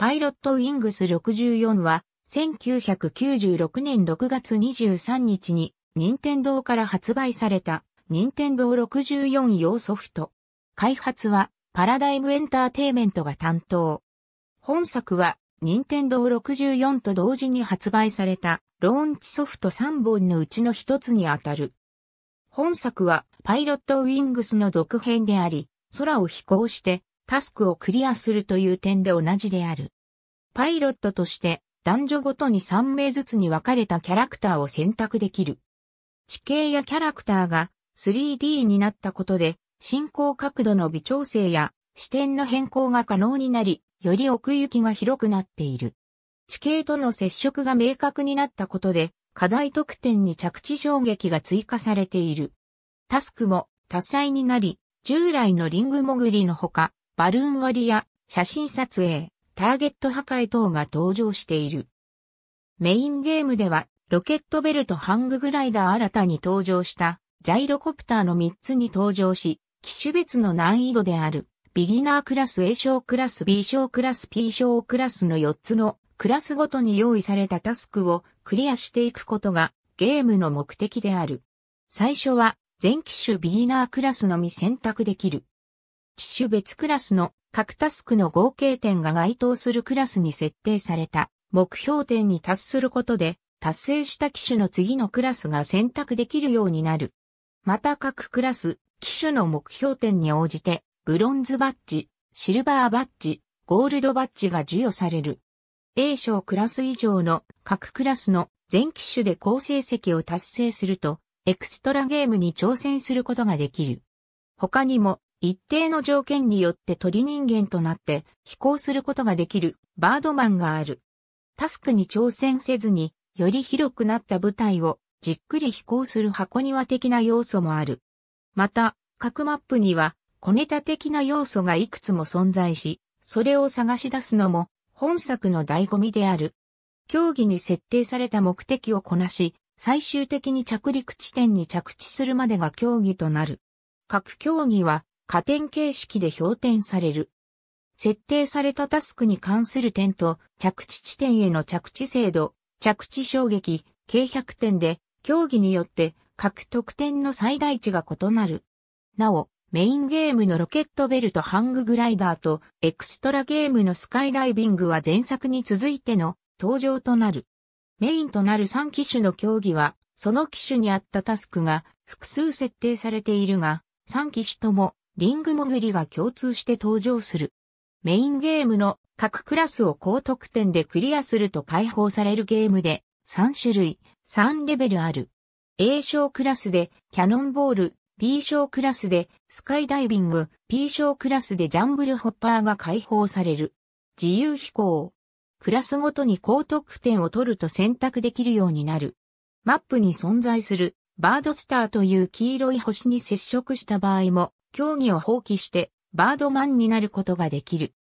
パイロットウィングス64は、1996年6月23日に、任天堂から発売された、任天堂64用ソフト。開発は、パラダイムエンターテイメントが担当。本作は、任天堂64と同時に発売された、ローンチソフト3本のうちの一つにあたる。本作は、パイロットウィングスの続編であり、空を飛行して、タスクをクリアするという点で同じである。パイロットとして男女ごとに3名ずつに分かれたキャラクターを選択できる。地形やキャラクターが 3D になったことで進行角度の微調整や視点の変更が可能になり、より奥行きが広くなっている。地形との接触が明確になったことで、課題得点に着地衝撃が追加されている。タスクも多彩になり、従来のリング潜りのほか、バルーン割りや写真撮影、ターゲット破壊等が登場している。メインゲームでは、ロケットベルトハンググライダー新たに登場した、ジャイロコプターの3つに登場し、機種別の難易度である、ビギナークラス A 賞クラス B 賞クラス P 賞クラスの4つのクラスごとに用意されたタスクをクリアしていくことがゲームの目的である。最初は全機種ビギナークラスのみ選択できる。機種別クラスの各タスクの合計点が該当するクラスに設定された目標点に達することで達成した機種の次のクラスが選択できるようになる。また各クラス、機種の目標点に応じてブロンズバッジ、シルバーバッジ、ゴールドバッジが授与される。A 賞クラス以上の各クラスの全機種で好成績を達成すると、エクストラゲームに挑戦することができる。他にも、一定の条件によって鳥人間となって飛行することができるバードマンがある。タスクに挑戦せずにより広くなった部隊をじっくり飛行する箱庭的な要素もある。また、各マップには小ネタ的な要素がいくつも存在し、それを探し出すのも本作の醍醐味である。競技に設定された目的をこなし、最終的に着陸地点に着地するまでが競技となる。各競技は加点形式で評点される。設定されたタスクに関する点と着地地点への着地精度、着地衝撃、計100点で競技によって各得点の最大値が異なる。なお、メインゲームのロケットベルトハンググライダーとエクストラゲームのスカイダイビングは前作に続いての登場となる。メインとなる3機種の競技は、その機種に合ったタスクが複数設定されているが、3機種ともリング潜りが共通して登場する。メインゲームの各クラスを高得点でクリアすると解放されるゲームで3種類、3レベルある。A 賞クラスでキャノンボール、B 賞クラスでスカイダイビング、P 賞クラスでジャンブルホッパーが解放される。自由飛行。クラスごとに高得点を取ると選択できるようになる。マップに存在するバードスターという黄色い星に接触した場合も競技を放棄してバードマンになることができる。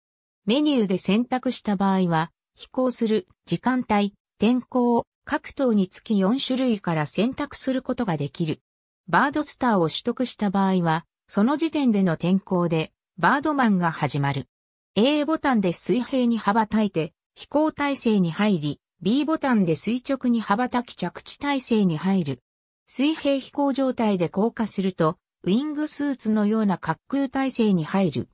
メニューで選択した場合は、飛行する時間帯、天候を各等につき4種類から選択することができる。バードスターを取得した場合は、その時点での天候でバードマンが始まる。A ボタンで水平に羽ばたいて飛行体制に入り、B ボタンで垂直に羽ばたき着地体制に入る。水平飛行状態で降下するとウィングスーツのような滑空体制に入る。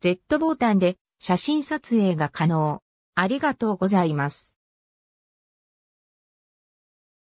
Z ボタンで写真撮影が可能。ありがとうございます。